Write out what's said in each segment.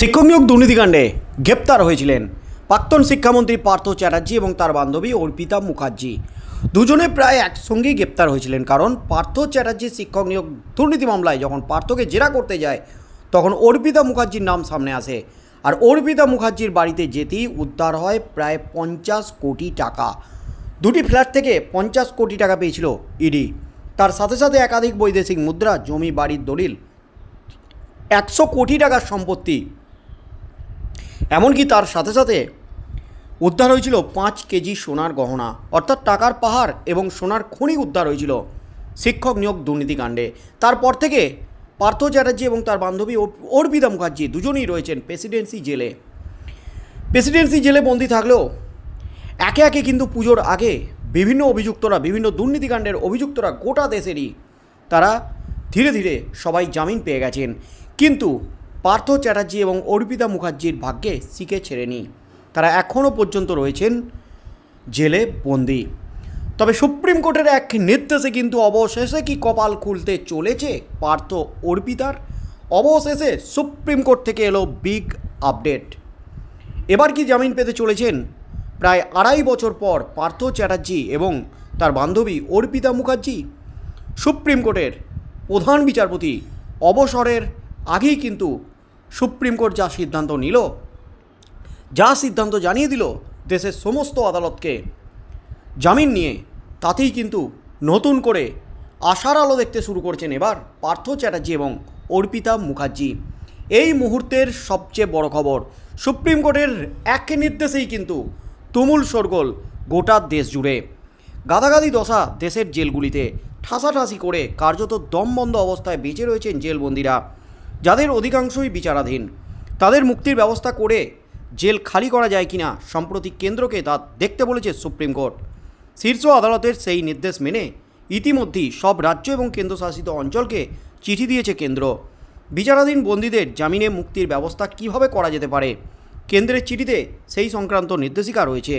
শিক্ষক নিয়োগ দুর্নীতিকাণ্ডে গ্রেপ্তার হয়েছিলেন প্রাক্তন শিক্ষামন্ত্রী পার্থ চ্যাটার্জি এবং তার বান্ধবী অর্পিতা মুখার্জি দুজনে প্রায় একসঙ্গেই গ্রেপ্তার হয়েছিলেন কারণ পার্থ চ্যাটার্জি শিক্ষক নিয়োগ দুর্নীতি মামলায় যখন পার্থকে জেরা করতে যায় তখন অর্পিতা মুখার্জির নাম সামনে আসে আর অর্পিতা মুখার্জির বাড়িতে যেতেই উদ্ধার হয় প্রায় পঞ্চাশ কোটি টাকা দুটি ফ্ল্যাট থেকে পঞ্চাশ কোটি টাকা পেয়েছিল ইডি তার সাথে সাথে একাধিক বৈদেশিক মুদ্রা জমি বাড়ির দলিল একশো কোটি টাকার সম্পত্তি এমনকি তার সাথে সাথে উদ্ধার হয়েছিল পাঁচ কেজি সোনার গহনা অর্থাৎ টাকার পাহাড় এবং সোনার খনি উদ্ধার হয়েছিল শিক্ষক নিয়োগ দুর্নীতিকাণ্ডে তারপর থেকে পার্থ চ্যাটার্জি এবং তার বান্ধবী অর্পিতা মুখার্জি দুজনেই রয়েছেন প্রেসিডেন্সি জেলে প্রেসিডেন্সি জেলে বন্দি থাকলেও একে একে কিন্তু পুজোর আগে বিভিন্ন অভিযুক্তরা বিভিন্ন দুর্নীতিকাণ্ডের অভিযুক্তরা গোটা দেশেরই তারা ধীরে ধীরে সবাই জামিন পেয়ে গেছেন কিন্তু পার্থ চ্যাটার্জি এবং অর্পিতা মুখার্জির ভাগ্যে সিকে ছেড়েনি তারা এখনও পর্যন্ত রয়েছেন জেলে বন্দি তবে সুপ্রিম কোর্টের এক নির্দেশে কিন্তু অবশেষে কি কপাল খুলতে চলেছে পার্থ অর্পিতার অবশেষে সুপ্রিম কোর্ট থেকে এলো বিগ আপডেট এবার কি জামিন পেতে চলেছেন প্রায় আড়াই বছর পর পার্থ চ্যাটার্জি এবং তার বান্ধবী অর্পিতা মুখার্জি সুপ্রিম কোর্টের প্রধান বিচারপতি অবসরের আগেই কিন্তু সুপ্রিম কোর্ট যা সিদ্ধান্ত নিল যা সিদ্ধান্ত জানিয়ে দিল দেশের সমস্ত আদালতকে জামিন নিয়ে তাতেই কিন্তু নতুন করে আশার আলো দেখতে শুরু করছেন এবার পার্থ চ্যাটার্জি এবং অর্পিতা মুখার্জি এই মুহূর্তের সবচেয়ে বড় খবর সুপ্রিম কোর্টের এক নির্দেশেই কিন্তু তুমুল সরগোল গোটা দেশ জুড়ে গাদাগাদি দশা দেশের জেলগুলিতে ঠাসাঠাসি করে কার্যত দমবন্ধ অবস্থায় বেঁচে রয়েছেন জেলবন্দিরা যাদের অধিকাংশই বিচারাধীন তাদের মুক্তির ব্যবস্থা করে জেল খালি করা যায় কিনা সম্প্রতি কেন্দ্রকে তা দেখতে বলেছে সুপ্রিম কোর্ট শীর্ষ আদালতের সেই নির্দেশ মেনে ইতিমধ্যেই সব রাজ্য এবং কেন্দ্রশাসিত অঞ্চলকে চিঠি দিয়েছে কেন্দ্র বিচারাধীন বন্দীদের জামিনে মুক্তির ব্যবস্থা কিভাবে করা যেতে পারে কেন্দ্রের চিঠিতে সেই সংক্রান্ত নির্দেশিকা রয়েছে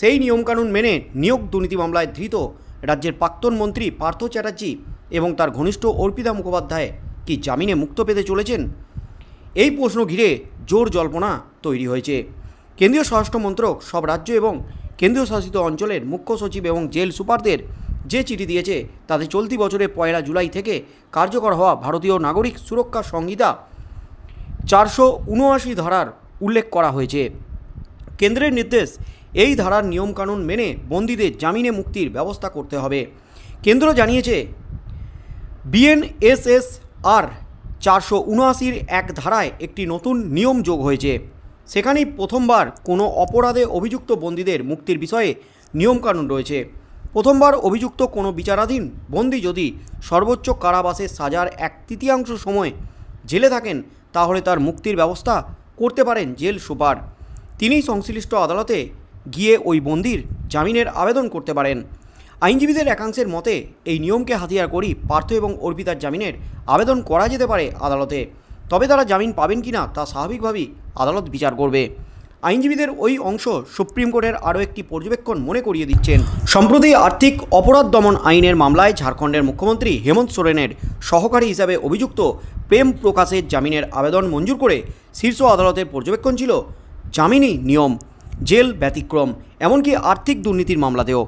সেই নিয়মকানুন মেনে নিয়োগ দুর্নীতি মামলায় ধৃত রাজ্যের প্রাক্তন মন্ত্রী পার্থ চ্যাটার্জি এবং তার ঘনিষ্ঠ অর্পিতা মুখোপাধ্যায় কি জামিনে মুক্ত পেতে চলেছেন এই প্রশ্ন ঘিরে জোর জল্পনা তৈরি হয়েছে কেন্দ্রীয় স্বরাষ্ট্র মন্ত্রক সব রাজ্য এবং কেন্দ্রীয় শাসিত অঞ্চলের মুখ্য সচিব এবং জেল সুপারদের যে চিঠি দিয়েছে তাতে চলতি বছরের পয়লা জুলাই থেকে কার্যকর হওয়া ভারতীয় নাগরিক সুরক্ষা সংহিতা চারশো উনআশি ধারার উল্লেখ করা হয়েছে কেন্দ্রের নির্দেশ এই ধারার নিয়মকানুন মেনে বন্দীদের জামিনে মুক্তির ব্যবস্থা করতে হবে কেন্দ্র জানিয়েছে বিএনএসএস আর চারশো উনআশির এক ধারায় একটি নতুন নিয়ম যোগ হয়েছে সেখানেই প্রথমবার কোনো অপরাধে অভিযুক্ত বন্দীদের মুক্তির বিষয়ে নিয়মকানুন রয়েছে প্রথমবার অভিযুক্ত কোনো বিচারাধীন বন্দী যদি সর্বোচ্চ কারাবাসের সাজার এক তৃতীয়াংশ সময় জেলে থাকেন তাহলে তার মুক্তির ব্যবস্থা করতে পারেন জেল সুপার তিনি সংশ্লিষ্ট আদালতে গিয়ে ওই বন্দির জামিনের আবেদন করতে পারেন আইনজীবীদের একাংশের মতে এই নিয়মকে হাতিয়ার করি পার্থ এবং অর্পিতার জামিনের আবেদন করা যেতে পারে আদালতে তবে তারা জামিন পাবেন কি না তা স্বাভাবিকভাবেই আদালত বিচার করবে আইনজীবীদের ওই অংশ সুপ্রিম কোর্টের আরও একটি পর্যবেক্ষণ মনে করিয়ে দিচ্ছেন সম্প্রতি আর্থিক অপরাধ দমন আইনের মামলায় ঝাড়খণ্ডের মুখ্যমন্ত্রী হেমন্ত সোরেনের সহকারী হিসাবে অভিযুক্ত প্রেম প্রকাশের জামিনের আবেদন মঞ্জুর করে শীর্ষ আদালতের পর্যবেক্ষণ ছিল জামিনই নিয়ম জেল ব্যতিক্রম এমনকি আর্থিক দুর্নীতির মামলাতেও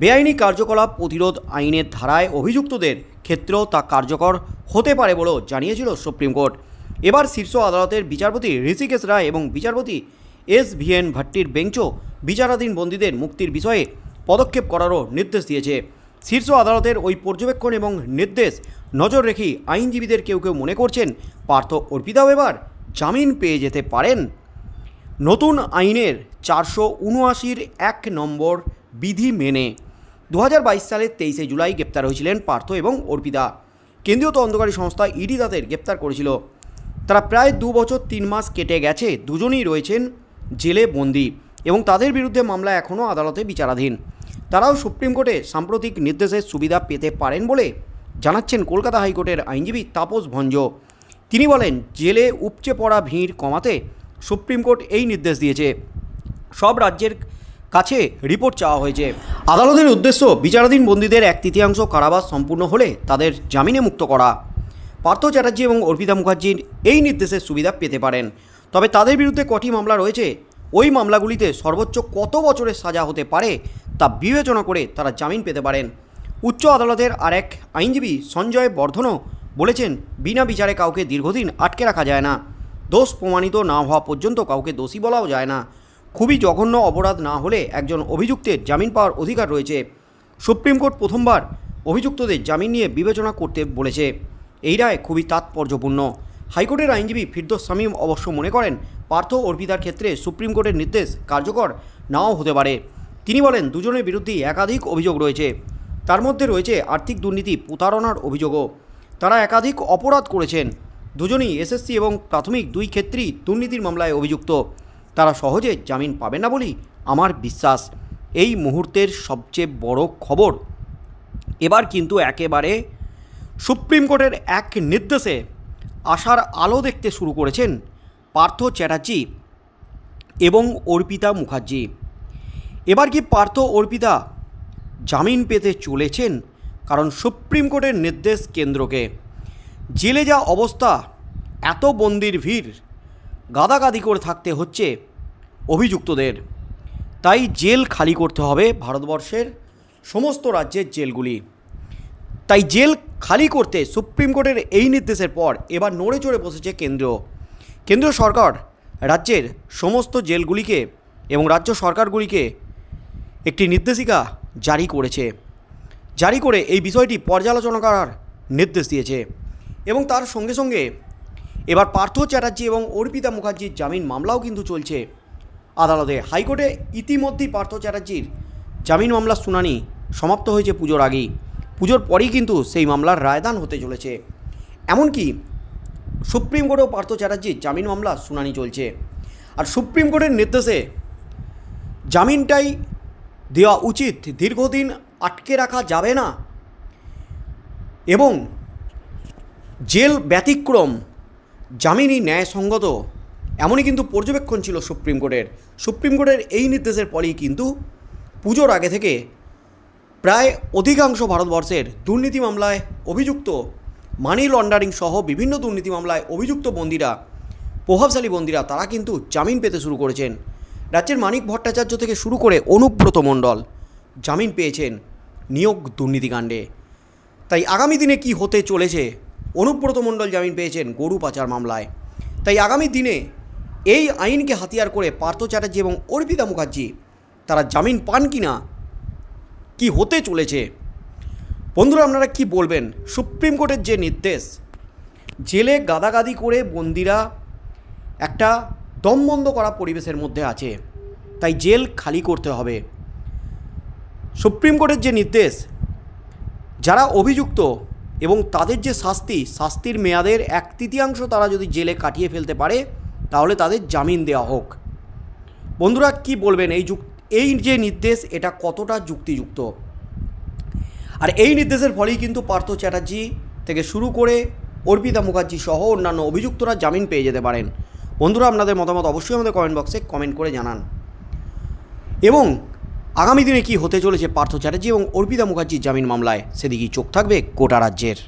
বেআইনি কার্যকলাপ প্রতিরোধ আইনের ধারায় অভিযুক্তদের ক্ষেত্রেও তা কার্যকর হতে পারে বলেও জানিয়েছিল সুপ্রিম কোর্ট এবার শীর্ষ আদালতের বিচারপতি ঋষিকেশ রায় এবং বিচারপতি এস ভি এন ভাট্টির বেঞ্চও বিচারাধীন বন্দীদের মুক্তির বিষয়ে পদক্ষেপ করারও নির্দেশ দিয়েছে শীর্ষ আদালতের ওই পর্যবেক্ষণ এবং নির্দেশ নজর রেখে আইনজীবীদের কেউ কেউ মনে করছেন পার্থ অর্পিতাও এবার জামিন পেয়ে যেতে পারেন নতুন আইনের চারশো উনআশির এক নম্বর বিধি মেনে দু সালের তেইশে জুলাই গ্রেপ্তার হয়েছিলেন পার্থ এবং অর্পিতা কেন্দ্রীয় তদন্তকারী সংস্থা ইডি তাদের গ্রেপ্তার করেছিল তারা প্রায় দু বছর তিন মাস কেটে গেছে দুজনেই রয়েছেন জেলে বন্দি এবং তাদের বিরুদ্ধে মামলা এখনও আদালতে বিচারাধীন তারাও সুপ্রিম কোর্টে সাম্প্রতিক নির্দেশের সুবিধা পেতে পারেন বলে জানাচ্ছেন কলকাতা হাইকোর্টের আইনজীবী তাপস ভঞ্জ তিনি বলেন জেলে উপচে পড়া ভিড় কমাতে সুপ্রিম কোর্ট এই নির্দেশ দিয়েছে সব রাজ্যের কাছে রিপোর্ট চাওয়া হয়েছে আদালতের উদ্দেশ্য বিচারাধীন বন্দীদের এক তৃতীয়াংশ কারাবাস সম্পূর্ণ হলে তাদের জামিনে মুক্ত করা পার্থ চ্যাটার্জি এবং অর্পিতা মুখার্জির এই নির্দেশের সুবিধা পেতে পারেন তবে তাদের বিরুদ্ধে কটি মামলা রয়েছে ওই মামলাগুলিতে সর্বোচ্চ কত বছরের সাজা হতে পারে তা বিবেচনা করে তারা জামিন পেতে পারেন উচ্চ আদালতের আর এক আইনজীবী সঞ্জয় বর্ধনও বলেছেন বিনা বিচারে কাউকে দীর্ঘদিন আটকে রাখা যায় না দোষ প্রমাণিত না হওয়া পর্যন্ত কাউকে দোষী বলাও যায় না খুবই জঘন্য অপরাধ না হলে একজন অভিযুক্তের জামিন পাওয়ার অধিকার রয়েছে সুপ্রিম কোর্ট প্রথমবার অভিযুক্তদের জামিন নিয়ে বিবেচনা করতে বলেছে এই রায় খুবই তাৎপর্যপূর্ণ হাইকোর্টের আইনজীবী ফিরদোস সামিম অবশ্য মনে করেন পার্থ অর্পিতার ক্ষেত্রে সুপ্রিম কোর্টের নির্দেশ কার্যকর নাও হতে পারে তিনি বলেন দুজনের বিরুদ্ধে একাধিক অভিযোগ রয়েছে তার মধ্যে রয়েছে আর্থিক দুর্নীতি প্রতারণার অভিযোগও তারা একাধিক অপরাধ করেছেন দুজনেই এসএসসি এবং প্রাথমিক দুই ক্ষেত্রেই দুর্নীতির মামলায় অভিযুক্ত তারা সহজে জামিন পাবে না বলি আমার বিশ্বাস এই মুহূর্তের সবচেয়ে বড় খবর এবার কিন্তু একেবারে সুপ্রিম কোর্টের এক নির্দেশে আশার আলো দেখতে শুরু করেছেন পার্থ চ্যাটার্জি এবং অর্পিতা মুখার্জি এবার কি পার্থ অর্পিতা জামিন পেতে চলেছেন কারণ সুপ্রিম কোর্টের নির্দেশ কেন্দ্রকে জেলে যা অবস্থা এত বন্দির ভিড় গাদাগাদি করে থাকতে হচ্ছে অভিযুক্তদের তাই জেল খালি করতে হবে ভারতবর্ষের সমস্ত রাজ্যের জেলগুলি তাই জেল খালি করতে সুপ্রিম কোর্টের এই নির্দেশের পর এবার নড়ে চড়ে বসেছে কেন্দ্র কেন্দ্রীয় সরকার রাজ্যের সমস্ত জেলগুলিকে এবং রাজ্য সরকারগুলিকে একটি নির্দেশিকা জারি করেছে জারি করে এই বিষয়টি পর্যালোচনা করার নির্দেশ দিয়েছে এবং তার সঙ্গে সঙ্গে এবার পার্থ চ্যাটার্জি এবং অর্পিতা মুখার্জির জামিন মামলাও কিন্তু চলছে আদালতে হাইকোর্টে ইতিমধ্যেই পার্থ চ্যাটার্জির জামিন মামলার শুনানি সমাপ্ত হয়েছে পুজোর আগেই পুজোর পরেই কিন্তু সেই মামলার রায়দান হতে চলেছে এমনকি সুপ্রিম কোর্টেও পার্থ চ্যাটার্জির জামিন মামলা শুনানি চলছে আর সুপ্রিম কোর্টের নির্দেশে জামিনটাই দেওয়া উচিত দীর্ঘদিন আটকে রাখা যাবে না এবং জেল ব্যতিক্রম জামিনই ন্যায়সঙ্গত এমনই কিন্তু পর্যবেক্ষণ ছিল সুপ্রিম কোর্টের সুপ্রিম কোর্টের এই নির্দেশের পরেই কিন্তু পুজোর আগে থেকে প্রায় অধিকাংশ ভারতবর্ষের দুর্নীতি মামলায় অভিযুক্ত মানি লন্ডারিং সহ বিভিন্ন দুর্নীতি মামলায় অভিযুক্ত বন্দীরা প্রভাবশালী বন্দীরা তারা কিন্তু জামিন পেতে শুরু করেছেন রাজ্যের মানিক ভট্টাচার্য থেকে শুরু করে অনুব্রত মণ্ডল জামিন পেয়েছেন নিয়োগ দুর্নীতিকাণ্ডে তাই আগামী দিনে কি হতে চলেছে অনুব্রত মণ্ডল জামিন পেয়েছেন গরু পাচার মামলায় তাই আগামী দিনে এই আইনকে হাতিয়ার করে পার্থ চ্যাটার্জি এবং অর্পিতা মুখার্জি তারা জামিন পান কি না কী হতে চলেছে বন্ধুরা আপনারা কি বলবেন সুপ্রিম কোর্টের যে নির্দেশ জেলে গাদাগাদি করে বন্দিরা একটা দমবন্ধ করা পরিবেশের মধ্যে আছে তাই জেল খালি করতে হবে সুপ্রিম কোর্টের যে নির্দেশ যারা অভিযুক্ত এবং তাদের যে শাস্তি শাস্তির মেয়াদের এক তৃতীয়াংশ তারা যদি জেলে কাটিয়ে ফেলতে পারে তাহলে তাদের জামিন দেওয়া হোক বন্ধুরা কি বলবেন এই যুক্ত এই যে নির্দেশ এটা কতটা যুক্তিযুক্ত আর এই নির্দেশের ফলেই কিন্তু পার্থ চ্যাটার্জি থেকে শুরু করে অর্পিতা মুখার্জি সহ অন্যান্য অভিযুক্তরা জামিন পেয়ে যেতে পারেন বন্ধুরা আপনাদের মতামত অবশ্যই আমাদের কমেন্ট বক্সে কমেন্ট করে জানান এবং আগামী দিনে কি হতে চলেছে পার্থ চ্যাটার্জি এবং অর্পিতা মুখার্জির জামিন মামলায় সেদিকেই চোখ থাকবে গোটা রাজ্যের